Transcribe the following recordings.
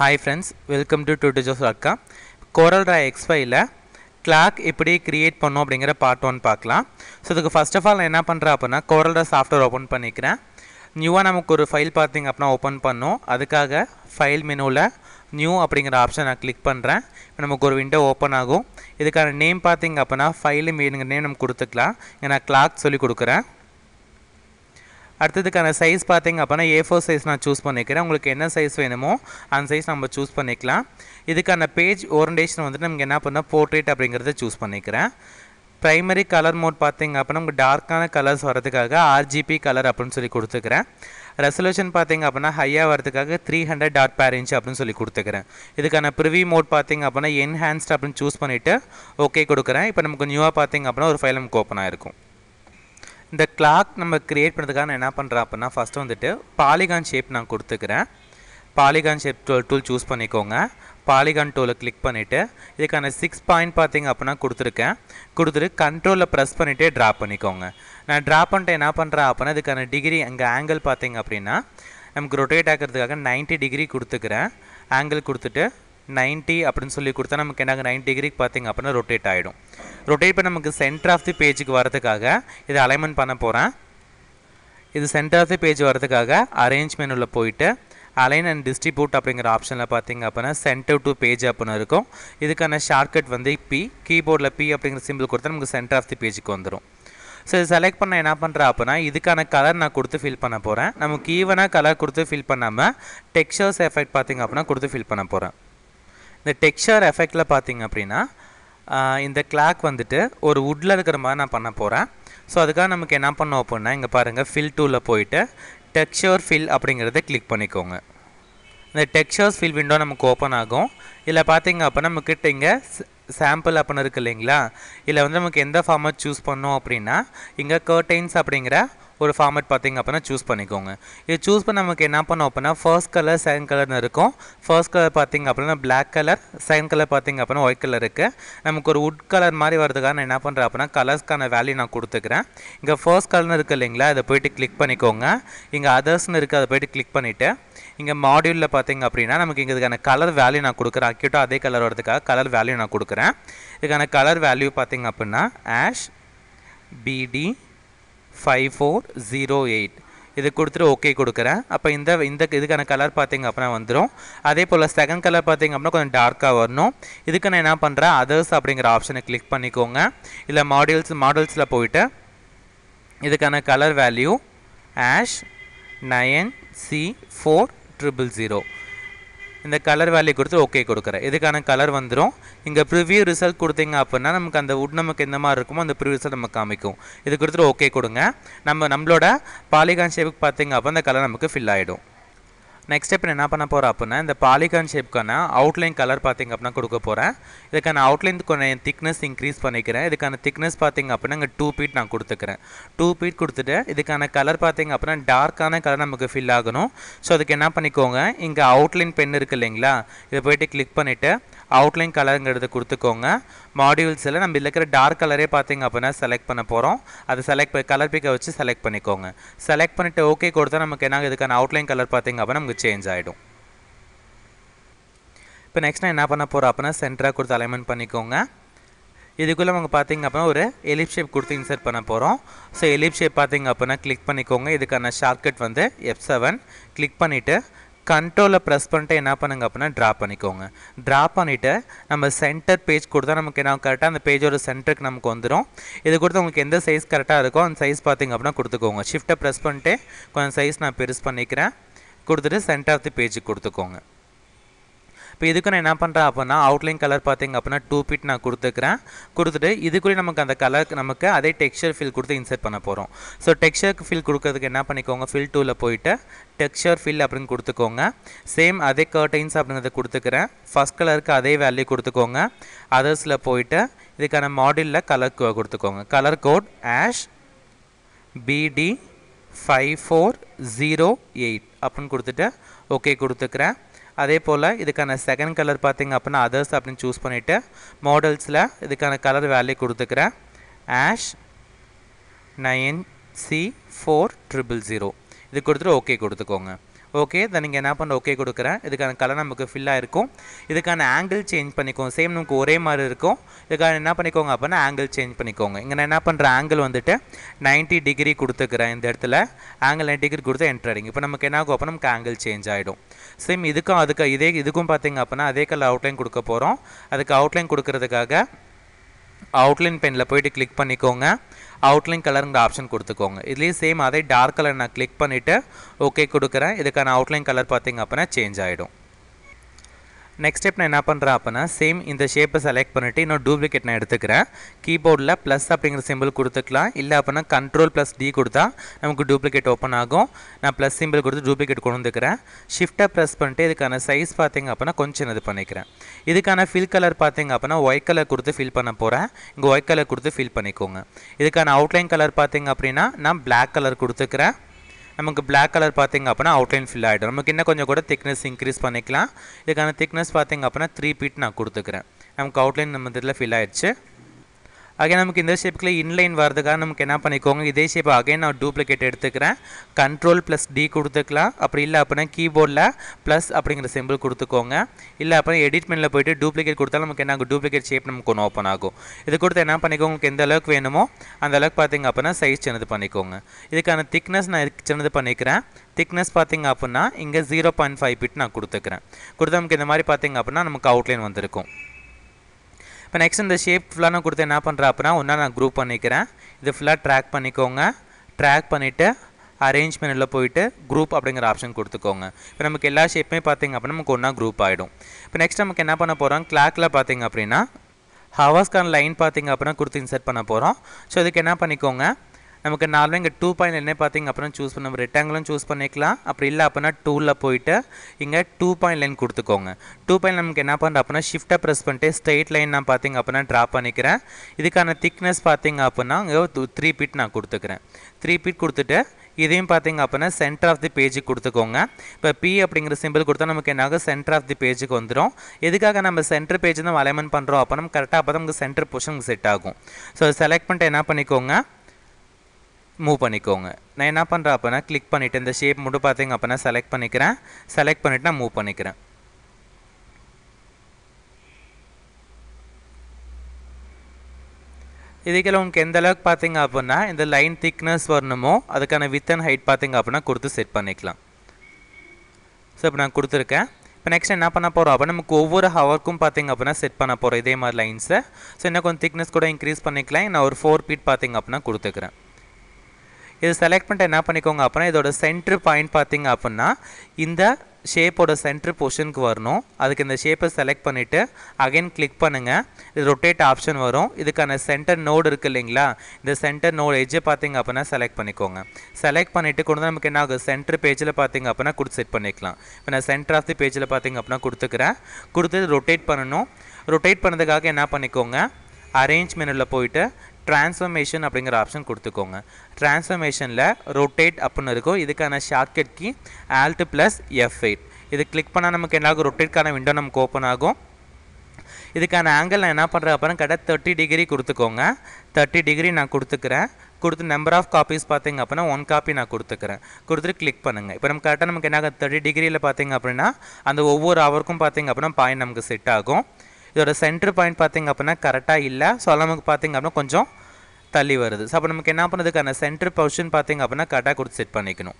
hi friends welcome to டூடிஜோஸ் அக்கா CorelDRAW X ஃபைவ்ல கிளாக் எப்படி க்ரியேட் பண்ணோம் அப்படிங்கிற பார்ட் ஒன் பார்க்கலாம் ஸோ இதுக்கு ஃபஸ்ட் ஆஃப் ஆல் நான் என்ன பண்ணுறேன் அப்படின்னா கோரல் ரா சாஃப்ட்வேர் ஓப்பன் பண்ணிக்கிறேன் நியூவாக நமக்கு ஒரு ஃபைல் பார்த்திங்க அப்படின்னா ஓப்பன் பண்ணோம் அதுக்காக ஃபைல் மெனுவில் நியூ அப்படிங்கிற ஆப்ஷன் நான் கிளிக் பண்ணுறேன் இப்போ நமக்கு ஒரு விண்டோ ஓப்பன் ஆகும் இதுக்கான நேம் பார்த்திங்க அப்படின்னா ஃபைலு மீனுங்கிற நேம் நம்ம கொடுத்துக்கலாம் ஏன்னா கிளாக் சொல்லி கொடுக்குறேன் அடுத்ததுக்கான சைஸ் பார்த்தீங்க அப்படின்னா ஏ ஃபோர் சைஸ் நான் சூஸ் பண்ணிக்கிறேன் உங்களுக்கு என்ன சைஸ் வேணுமோ அந்த சைஸ் நம்ம சூஸ் பண்ணிக்கலாம் இதுக்கான பேஜ் ஓரண்டேஷன் வந்துட்டு நமக்கு என்ன பண்ணால் போர்ட்ரேட் அப்படிங்கிறத சூஸ் பண்ணிக்கிறேன் ப்ரைமரி கலர் மோட் பார்த்திங்க அப்படின்னா நமக்கு டார்க்கான கலர்ஸ் வரதுக்காக ஆர்ஜிபி கலர் அப்படின்னு சொல்லி கொடுத்துக்கிறேன் ரெசல்யூஷன் பார்த்தீங்க அப்படின்னா ஹையாக வரதுக்காக three hundred dot per inch அப்படின்னு சொல்லி கொடுத்துக்கிறேன் இதுக்கான ப்ரிவி மோட் பார்த்திங்க அப்படின்னா என்ஹான்ஸ்ட் அப்படின்னு சூஸ் பண்ணிவிட்டு ஓகே கொடுக்குறேன் இப்போ நமக்கு நியூவாக பார்த்தீங்க அப்படின்னா ஒரு ஃபைல் நமக்கு ஓப்பன் இருக்கும் இந்த கிளாக் நம்ம க்ரியேட் பண்ணுறதுக்காக நான் என்ன பண்ணுறேன் அப்படின்னா ஃபஸ்ட்டு வந்துட்டு பாலிகான் ஷேப் நான் கொடுத்துக்கிறேன் polygon shape tool tool choose பண்ணிக்கோங்க பாலிகான் டூலை கிளிக் பண்ணிவிட்டு இதுக்கான சிக்ஸ் பாயிண்ட் பார்த்திங்க அப்படின்னா கொடுத்துருக்கேன் கொடுத்துட்டு கண்ட்ரோலில் ப்ரெஸ் பண்ணிவிட்டு ட்ரா பண்ணிக்கோங்க நான் ட்ரா பண்ணிட்டு என்ன பண்ணுறேன் அப்படின்னா இதுக்கான டிகிரி அங்கே ஆங்கிள் பார்த்திங்க அப்படின்னா நமக்கு ரொட்டேட் ஆக்கிறதுக்காக நைன்ட்டி டிகிரி கொடுத்துக்கிறேன் ஆங்கிள் கொடுத்துட்டு நைன்ட்டி அப்படின்னு சொல்லி கொடுத்தா நமக்கு என்னாகும் நைன் டிகிரிக்கு பார்த்திங்க அப்படின்னா ரொட்டேட் ஆகிடும் ரொட்டேட் இப்போ நமக்கு சென்டர் ஆஃப் தி பேஜுக்கு வரதுக்காக இதை அலைன்மெண்ட் பண்ண போகிறேன் இது சென்டர் ஆஃப் தி பேஜ் வரதுக்காக அரேஞ்ச்மெண்ட் மெனுவில் போயிட்டு அலைன் அண்ட் டிஸ்ட்ரிபியூட் அப்படிங்கிற ஆப்ஷனில் பார்த்தீங்க அப்படின்னா சென்டர் டு பேஜ் அப்படின்னு இருக்கும் இதுக்கான ஷார்ட்கட் வந்து பி கீபோர்டில் பி அப்படிங்கிற சிம்பிள் கொடுத்தா நமக்கு சென்டர் ஆஃப் தி பேஜுக்கு வந்துடும் ஸோ இது செலக்ட் பண்ண என்ன பண்ணுறேன் அப்படின்னா இதுக்கான கலர் நான் கொடுத்து ஃபில் பண்ண போகிறேன் நமக்கு ஈவனாக கலர் கொடுத்து ஃபில் பண்ணாமல் டெக்ஸ்டர்ஸ் எஃபெக்ட் பார்த்திங்க அப்படின்னா கொடுத்து ஃபில் பண்ண போகிறேன் இந்த டெக்ஸ்டர் எஃபெக்டில் பார்த்தீங்க அப்படின்னா இந்த கிளாக் வந்துட்டு ஒரு வுட்டில் இருக்கிற மாதிரி நான் பண்ண போகிறேன் ஸோ அதுக்காக நமக்கு என்ன பண்ணோம் அப்படின்னா இங்கே பாருங்கள் ஃபில் டூவில் போயிட்டு டெக்ஸ்டர் ஃபில் அப்படிங்கிறத கிளிக் பண்ணிக்கோங்க இந்த டெக்ஸ்டர்ஸ் ஃபில் விண்டோ நமக்கு ஓப்பன் ஆகும் இதில் பார்த்திங்க அப்படின்னா நம்மக்கிட்ட இங்கே சாம்பிள் அப்படின்னு இருக்குது இல்லைங்களா இதில் வந்து நமக்கு எந்த ஃபார்மாக சூஸ் பண்ணோம் அப்படின்னா இங்கே கர்டைன்ஸ் அப்படிங்கிற ஒரு ஃபார்மேட் பார்த்திங்க அப்படின்னா சூஸ் பண்ணிக்கோங்க இது சூஸ் பண்ண நமக்கு என்ன பண்ணோம் அப்படின்னா ஃபர்ஸ்ட் கலர் செகண்ட் கலர்னு இருக்கும் ஃபர்ஸ்ட் கலர் பார்த்திங்க அப்படின்னா பிளாக் கலர் செகண்ட் கலர் பார்த்திங்க அப்படின்னா ஒயிட் கலர் இருக்குது நமக்கு ஒரு உட் கலர் மாதிரி வரதுக்காக நான் என்ன பண்ணுறேன் அப்படின்னா கலர்ஸ்க்கான வேல்யூ நான் கொடுத்துக்கிறேன் இங்கே ஃபர்ஸ்ட் கலர்னு இருக்குது இல்லைங்களா அதை போய்ட்டு கிளிக் பண்ணிக்கோங்க இங்கே அதர்ஸ்னு இருக்குது அதை போய்ட்டு கிளிக் பண்ணிவிட்டு இங்கே மாடியூலில் பார்த்திங்க அப்படின்னா நமக்கு இதுக்கான கலர் வேல்யூ நான் கொடுக்குறேன் அக்யூட்டோ அதே கலர் வரதுக்காக கலர் வேல்யூ நான் கொடுக்குறேன் இதுக்கான கலர் வேல்யூ பார்த்திங்க அப்படின்னா ash B D five four zero eight இது கொடுத்துட்டு ஓகே கொடுக்குறேன் அப்போ இந்த இந்த இதுக்கான கலர் பார்த்திங்க அப்படின்னா வந்துடும் அதே போல் செகண்ட் கலர் பார்த்திங்க அப்படின்னா கொஞ்சம் டார்க்காக வரணும் இதுக்கு நான் என்ன பண்ணுறேன் அதர்ஸ் அப்படிங்கிற ஆப்ஷனை கிளிக் பண்ணிக்கோங்க இல்லை மாடல்ஸ் மாடல்ஸில் போயிட்டு இதுக்கான colour value hash nine C four triple zero இந்த கலர் வேல்யூ கொடுத்து ஓகே கொடுக்குறேன் இதுக்கான கலர் வந்துடும் இங்கே ப்ரிவியூ ரிசல்ட் கொடுத்தீங்க அப்படின்னா நமக்கு அந்த உட் நமக்கு எந்த மாதிரி இருக்குமோ அந்த ப்ரிவியூ ரிசல்ட் நமக்கு காமிக்கும் இது கொடுத்துட்டு ஓகே கொடுங்க நம்ம நம்மளோட பாலிகான் ஷேப்புக்கு பார்த்தீங்க அப்போ அந்த கலர் நமக்கு ஃபில் ஆகிடும் நெக்ஸ்ட் ஸ்டெப் என்ன பண்ண போகிறேன் அப்படின்னா இந்த பாலிகான் ஷேப்க்கான அவுட்லைன் கலர் பார்த்திங்க அப்படின்னா கொடுக்க போகிறேன் இதுக்கான அவுட்லைன் கொஞ்சம் திக்னஸ் இன்க்ரீஸ் பண்ணிக்கிறேன் இதுக்கான திக்னஸ் பார்த்திங்க அப்படின்னா இங்கே டூ பீட் நான் கொடுத்துக்கிறேன் டூ பீட் கொடுத்துட்டு இதுக்கான கலர் பார்த்திங்க அப்படின்னா டார்க்கான கலர் நமக்கு ஃபில் ஆகணும் ஸோ அதுக்கு என்ன பண்ணிக்கோங்க இங்கே அவுட்லைன் பென் இருக்குது இல்லைங்களா இதை போயிட்டு கிளிக் பண்ணிவிட்டு அவுட்லைன் கலருங்கிறது கொடுத்துக்கோங்க மாடியூல்ஸில் நம்ம இருக்கிற டார்க் கலரே பார்த்திங்க அப்படின்னா செலக்ட் பண்ண போகிறோம் அதை செலக்ட் கலர் பிக்கை வச்சு செலக்ட் பண்ணிக்கோங்க செலக்ட் பண்ணிட்டு ஓகே கொடுத்தா நமக்கு என்ன இதுக்கான அவுட்லைன் கலர் பார்த்திங்க அப்படின்னா நமக்கு சேஞ்ச் ஆகிடும் இப்போ நெக்ஸ்ட் நான் என்ன பண்ண போகிறோம் அப்படின்னா சென்டராக கொடுத்து அலைன்மெண்ட் பண்ணிக்கோங்க இதுக்குள்ளே அவங்க பார்த்திங்க அப்படின்னா ஒரு எலிப் ஷேப் கொடுத்து இன்சர்ட் பண்ண போகிறோம் ஸோ எலிப் ஷேப் பார்த்திங்க அப்படின்னா கிளிக் பண்ணிக்கோங்க இதுக்கான ஷார்ட்கட் வந்து எஃப் செவன் கிளிக் பண்ணிவிட்டு கண்ட்ரோலில் ப்ரெஸ் பண்ணிட்டு என்ன பண்ணுங்க அப்படின்னா ட்ரா பண்ணிக்கோங்க ட்ரா பண்ணிவிட்டு நம்ம சென்டர் பேஜ் கொடுத்தா நமக்கு என்ன கரெக்டாக அந்த பேஜோட சென்டருக்கு நமக்கு வந்துடும் இது கொடுத்து உங்களுக்கு எந்த சைஸ் கரெக்டாக இருக்கோ அந்த சைஸ் பார்த்திங்க அப்படின்னா கொடுத்துக்கோங்க ஷிஃப்ட்டை ப்ரெஸ் பண்ணிட்டு கொஞ்சம் சைஸ் நான் பெருசு பண்ணிக்கிறேன் கொடுத்துட்டு சென்டர் ஆஃப் தி பேஜுக்கு கொடுத்துக்கோங்க இப்போ இதுக்கு நான் என்ன பண்ணுறேன் அப்படின்னா அவுட்லைன் கலர் பார்த்திங்க அப்படின்னா டூ பிட் நான் கொடுத்துக்கிறேன் கொடுத்துட்டு இதுக்குள்ளே நமக்கு அந்த கலருக்கு நமக்கு அதே டெக்ஸ்சர் ஃபில் கொடுத்து இன்சர்ட் பண்ண போகிறோம் ஸோ டெக்ஸ்சருக்கு ஃபில் கொடுக்கறதுக்கு என்ன பண்ணிக்கோங்க ஃபில் டூவில் போயிட்டு டெக்ஸ்சர் ஃபில் அப்படின்னு கொடுத்துக்கோங்க சேம் அதே கர்டைன்ஸ் அப்படிங்கிறத கொடுத்துக்கிறேன் ஃபஸ்ட் கலருக்கு அதே வேல்யூ கொடுத்துக்கோங்க அதர்ஸில் போயிட்டு இதுக்கான மாடலில் கலர் கொடுத்துக்கோங்க colour code hash B D five four zero eight அப்படின்னு கொடுத்துட்டு ஓகே கொடுத்துக்கிறேன் அதே போல் இதுக்கான செகண்ட் கலர் பார்த்திங்க அப்படின்னா அதர்ஸ் அப்படின்னு சூஸ் பண்ணிவிட்டு மாடல்ஸில் இதுக்கான கலர் வேல்யூ கொடுத்துக்கிறேன் hash nine C four triple zero இது கொடுத்துட்டு ஓகே கொடுத்துக்கோங்க ஓகே இதை நீங்கள் என்ன பண்ண ஓகே கொடுக்குறேன் இதுக்கான கலர் நமக்கு ஃபில்லாக இருக்கும் இதுக்கான ஆங்கிள் சேஞ்ச் பண்ணிக்கோங்க சேம் நமக்கு ஒரே மாதிரி இருக்கும் இதுக்கான என்ன பண்ணிக்கோங்க அப்படின்னா ஆங்கிள் சேஞ்ச் பண்ணிக்கோங்க இங்கே நான் என்ன பண்ணுற ஆங்கிள் வந்துட்டு நைன்ட்டி டிகிரி கொடுத்துக்கிறேன் இந்த இடத்துல ஆங்கிள் நைன் டிகிரி கொடுத்து என்ட்ரடிங் இப்போ நமக்கு என்ன ஆகும் அப்போ நமக்கு ஆங்கிள் சேஞ்ச் ஆகிடும் சேம் இதுக்கும் அதுக்கு இதே இதுக்கும் பார்த்தீங்க அப்படின்னா அதே கலர் அவுட்லைன் கொடுக்க போகிறோம் அதுக்கு அவுட்லைன் கொடுக்கறதுக்காக அவுட்லைன் பெனில் போயிட்டு கிளிக் பண்ணிக்கோங்க அவுட்லைன் கலருங்கிற ஆப்ஷன் கொடுத்துக்கோங்க இதுலேயும் சேம் அதே டார்க் கலர் நான் கிளிக் பண்ணிவிட்டு ஓகே கொடுக்குறேன் இதுக்கான அவுட்லைன் கலர் பார்த்திங்க அப்படின்னா சேஞ்ச் ஆகிடும் நெக்ஸ்ட் ஸ்டெப் நான் என்ன பண்ணுறேன் அப்படின்னா சேம் இந்த ஷேப்பை செலக்ட் பண்ணிவிட்டு இன்னும் டூப்ளிகேட் நான் எடுத்துக்கிறேன் கீபோர்டில் ப்ளஸ் அப்படிங்கிற சிம்பிள் கொடுத்துக்கலாம் இல்லை அப்படின்னா கண்ட்ரோல் ப்ளஸ் டி கொடுத்தா நமக்கு டூப்ளிகேட் ஓப்பன் ஆகும் நான் ப்ளஸ் சிம்பிள் கொடுத்து டூப்ளிகேட் கொண்டு வந்துக்கிறேன் ஷிஃப்ட்டை ப்ரெஸ் பண்ணிட்டு இதுக்கான சைஸ் பார்த்திங்க அப்படின்னா கொஞ்சம் இது பண்ணிக்கிறேன் இதுக்கான ஃபில் கலர் பார்த்திங்க அப்படின்னா ஒயிட் கலர் கொடுத்து ஃபில் பண்ண போகிறேன் இங்கே ஒயிட் கலர் கொடுத்து ஃபில் பண்ணிக்கோங்க இதுக்கான அவுட்லைன் கலர் பார்த்திங்க அப்படின்னா நான் பிளாக் கலர் கொடுத்துக்கிறேன் நமக்கு பிளாக் கலர் பார்த்திங்க அப்படின்னா அவுட்லைன் ஃபில் ஆகிடும் நமக்கு இன்னும் கொஞ்சம் கூட திக்னஸ் இன்க்ரீஸ் பண்ணிக்கலாம் இதுக்கான திக்னஸ் பார்த்திங்க அப்படின்னா த்ரீ பீட் நான் கொடுத்துக்கிறேன் நமக்கு அவுட்லைன் நம்ம இதில் ஃபில் ஆகிடுச்சு அகைன் நமக்கு இந்த ஷேப்புக்குள்ளே இன்லைன் வரதுக்காக நமக்கு என்ன பண்ணிக்கோங்க இதே ஷேப் அகைன் நான் டூப்ளிகேட் எடுத்துக்கிறேன் கண்ட்ரோல் ப்ளஸ் டி கொடுத்துக்கலாம் அப்படி இல்லை அப்படின்னா கீபோர்டில் ப்ளஸ் அப்படிங்கிற சிம்பிள் கொடுத்துக்கோங்க இல்லை அப்படின்னா எடிட் மெனில் போய்ட்டு டூப்ளிகேட் கொடுத்தாலும் நமக்கு என்ன டூப்ளிகேட் ஷேப் நமக்கு ஒன்று ஓப்பன் ஆகும் இது கொடுத்து என்ன பண்ணிக்கோங்க உங்களுக்கு எந்த அளவுக்கு வேணுமோ அந்த அளவுக்கு பார்த்திங்க அப்படின்னா சைஸ் சின்னது பண்ணிக்கோங்க இதுக்கான திக்னஸ் நான் சின்னது பண்ணிக்கிறேன் திக்னஸ் பார்த்திங்க அப்படின்னா இங்கே ஜீரோ பாயிண்ட் ஃபைவ் பிட் நான் கொடுத்துக்கிறேன் கொடுத்து நமக்கு இந்த மாதிரி பார்த்திங்க அப்படின்னா நமக்கு அவுட்லைன் வந்திருக்கும் இப்போ நெக்ஸ்ட் இந்த ஷேப் ஃபுல்லாக நான் கொடுத்து என்ன பண்ணுறேன் அப்படின்னா ஒன்றா நான் குரூப் பண்ணிக்கிறேன் இது ஃபுல்லாக ட்ராக் பண்ணிக்கோங்க ட்ராக் பண்ணிவிட்டு அரேஞ்ச்மெண்ட்டில் போயிட்டு குரூப் அப்படிங்கிற ஆப்ஷன் கொடுத்துக்கோங்க இப்போ நமக்கு எல்லா ஷேப்புமே பார்த்திங்க அப்படின்னா நமக்கு ஒன்றா குரூப் ஆகிடும் இப்போ நெக்ஸ்ட் நமக்கு என்ன பண்ண போகிறோம் கிளாக்கில் பார்த்திங்க அப்படின்னா ஹவாஸ்கான் லைன் பார்த்திங்க அப்படின்னா கொடுத்து இன்சர்ட் பண்ண போகிறோம் ஸோ இதுக்கு என்ன பண்ணிக்கோங்க நமக்கு நார்மலாக இங்கே டூ பாயிண்ட் என்ன பார்த்திங்க அப்புறம் சூஸ் பண்ண ரெக்டாங்கிளும் சூஸ் பண்ணிக்கலாம் அப்படி இல்லை அப்படின்னா டூவில் போயிட்டு இங்கே டூ பாயிண்ட் லைன் கொடுத்துக்கோங்க டூ பாயிண்ட் நமக்கு என்ன பண்ணுறோம் அப்படின்னா ஷிஃப்ட்டை ப்ரெஸ் பண்ணிட்டு ஸ்ட்ரெயிட் லைன் நான் பார்த்திங்க அப்படின்னா ட்ரா பண்ணிக்கிறேன் இதுக்கான திக்னஸ் பார்த்திங்க அப்படின்னா இங்கே த்ரீ பீட் நான் கொடுத்துக்கிறேன் த்ரீ பீட் கொடுத்துட்டு இதையும் பார்த்தீங்க அப்படின்னா சென்டர் ஆஃப் தி பேஜுக்கு கொடுத்துக்கோங்க இப்போ பி அப்படிங்கிற சிம்பிள் கொடுத்தா நமக்கு என்ன ஆகும் சென்டர் ஆஃப் தி பேஜுக்கு வந்துடும் எதுக்காக நம்ம சென்டர் பேஜ் தான் அலைமெண்ட் பண்ணுறோம் அப்போ நம்ம கரெக்டாக அப்போ தான் நமக்கு சென்டர் பொசிஷனுக்கு செட் ஆகும் ஸோ செலக்ட் பண்ணிட்டு என்ன பண்ணிக்கோங்க மூவ் பண்ணிக்கோங்க நான் என்ன பண்ணுறேன் அப்படின்னா கிளிக் பண்ணிவிட்டு இந்த ஷேப் மட்டும் பார்த்தீங்க அப்படின்னா செலக்ட் பண்ணிக்கிறேன் செலக்ட் பண்ணிவிட்டு நான் மூவ் பண்ணிக்கிறேன் இதுக்கெல்லாம் உங்களுக்கு எந்த அளவுக்கு பார்த்தீங்க அப்படின்னா இந்த லைன் திக்னஸ் வரணுமோ அதுக்கான வித் அண்ட் ஹைட் பார்த்தீங்க அப்படின்னா கொடுத்து செட் பண்ணிக்கலாம் ஸோ இப்போ நான் கொடுத்துருக்கேன் இப்போ நெக்ஸ்ட் என்ன பண்ண போகிறோம் அப்படின்னா நமக்கு ஒவ்வொரு ஹவருக்கும் பார்த்தீங்க அப்படின்னா செட் பண்ண போகிறோம் இதே மாதிரி லைன்ஸை ஸோ என்ன கொஞ்சம் திக்னஸ் கூட இன்க்ரீஸ் பண்ணிக்கலாம் நான் ஒரு ஃபோர் பீட் பார்த்தீங்க அப்படின்னா கொடுத்துக்கிறேன் இது செலக்ட் பண்ணிட்டு என்ன பண்ணிக்கோங்க அப்படின்னா இதோட சென்ட்ரு பாயிண்ட் பார்த்தீங்க அப்படின்னா இந்த ஷேப்போட சென்ட்ரு பொஷனுக்கு வரணும் அதுக்கு இந்த ஷேப்பை செலக்ட் பண்ணிவிட்டு அகைன் கிளிக் பண்ணுங்கள் இது ரொட்டேட் ஆப்ஷன் வரும் இதுக்கான சென்டர் நோடு இருக்குது இல்லைங்களா இந்த சென்டர் நோடு எஜ்ஜை பார்த்தீங்க அப்படின்னா செலக்ட் பண்ணிக்கோங்க செலக்ட் பண்ணிவிட்டு கொண்டு நமக்கு என்ன ஆகும் சென்ட்ரு பேஜில் பார்த்தீங்க அப்படின்னா கொடுத்து செட் பண்ணிக்கலாம் இப்போ நான் சென்டர் ஆஃப் தி பேஜில் பார்த்தீங்க அப்படின்னா கொடுத்துக்கிறேன் கொடுத்து ரொட்டேட் பண்ணணும் ரொட்டேட் பண்ணதுக்காக என்ன பண்ணிக்கோங்க அரேஞ்ச் மெனுவில் போயிட்டு ட்ரான்ஸ்ஃபர்மேஷன் அப்படிங்கிற ஆப்ஷன் கொடுத்துக்கோங்க ட்ரான்ஸ்ஃபர்மேஷனில் ரொட்டேட் அப்புடின்னு இருக்கும் இதுக்கான shortcut key alt plus F eight இது கிளிக் பண்ணால் நமக்கு என்னாகும் ஆகும் ரொட்டேட்கான விண்டோ நமக்கு ஓப்பன் ஆகும் இதுக்கான ஆங்கிள் நான் என்ன பண்ணுறேன் அப்புறம் கரெக்டாக தேர்ட்டி டிகிரி கொடுத்துக்கோங்க தேர்ட்டி டிகிரி நான் கொடுத்துக்கிறேன் கொடுத்து நம்பர் ஆஃப் காப்பீஸ் பார்த்திங்க அப்படின்னா ஒன் காப்பி நான் கொடுத்துக்கிறேன் கொடுத்துட்டு கிளிக் பண்ணுங்கள் இப்போ நம்ம கரெக்டாக நமக்கு என்னாகும் தேர்ட்டி டிகிரியில் பார்த்தீங்க அப்படின்னா அந்த ஒவ்வொரு ஹவருக்கும் பார்த்திங்க அப்படின்னா பாயிண்ட் நமக்கு செட் ஆகும் இதோட சென்டர் பாயிண்ட் பார்த்திங்க அப்படின்னா கரெக்டாக இல்லை ஸோ நமக்கு பார்த்திங்க அப்படின்னா கொஞ்சம் தள்ளி வருது ஸோ அப்போ நமக்கு என்ன பண்ணுறதுக்கான சென்டர் பொசிஷன் பார்த்திங்க அப்படின்னா கரெக்டாக கொடுத்து செட் பண்ணிக்கணும்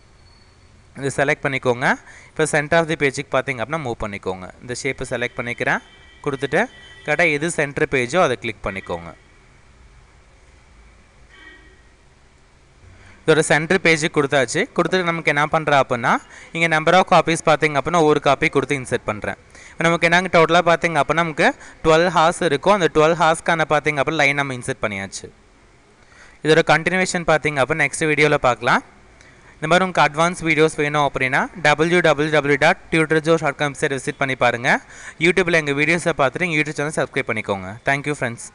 இது செலக்ட் பண்ணிக்கோங்க இப்போ சென்டர் ஆஃப் தி பேஜுக்கு பார்த்திங்க அப்படின்னா மூவ் பண்ணிக்கோங்க இந்த ஷேப்பை செலக்ட் பண்ணிக்கிறேன் கொடுத்துட்டு கரெக்டாக எது சென்டர் பேஜோ அதை கிளிக் பண்ணிக்கோங்க இதோட சென்டர் பேஜுக்கு கொடுத்தாச்சு கொடுத்துட்டு நமக்கு என்ன பண்ணுறேன் அப்படின்னா இங்கே நம்பர் ஆஃப் காப்பீஸ் பார்த்திங்க அப்படின்னா ஒவ்வொரு காப்பி கொடுத்து இன்சர்ட் பண்ணுறேன் நமக்கு என்னங்க டோட்டலாக பார்த்திங்க அப்போ நமக்கு டுவெல் ஹார்ஸ் இருக்கும் அந்த டுவெல் ஹார்ஸ்க்கான பார்த்திங்க அப்போ லைன் நம்ம இன்சர்ட் பண்ணியாச்சு இதோட கண்டினியூஷன் பார்த்திங்க அப்போ நெக்ஸ்ட் வீடியோவில் பார்க்கலாம் இந்த மாதிரி உங்களுக்கு அட்வான்ஸ் வீடியோஸ் வேணும் அப்படின்னா W W W dot tutor Joe short com visit பண்ணி பாருங்கள் யூடியூப்பில் எங்கள் வீடியோஸை பார்த்துட்டு யூடியூப் சேனல் சப்ஸ்கிரைப் பண்ணிக்கோங்க தேங்க்யூ ஃப்ரெண்ட்ஸ்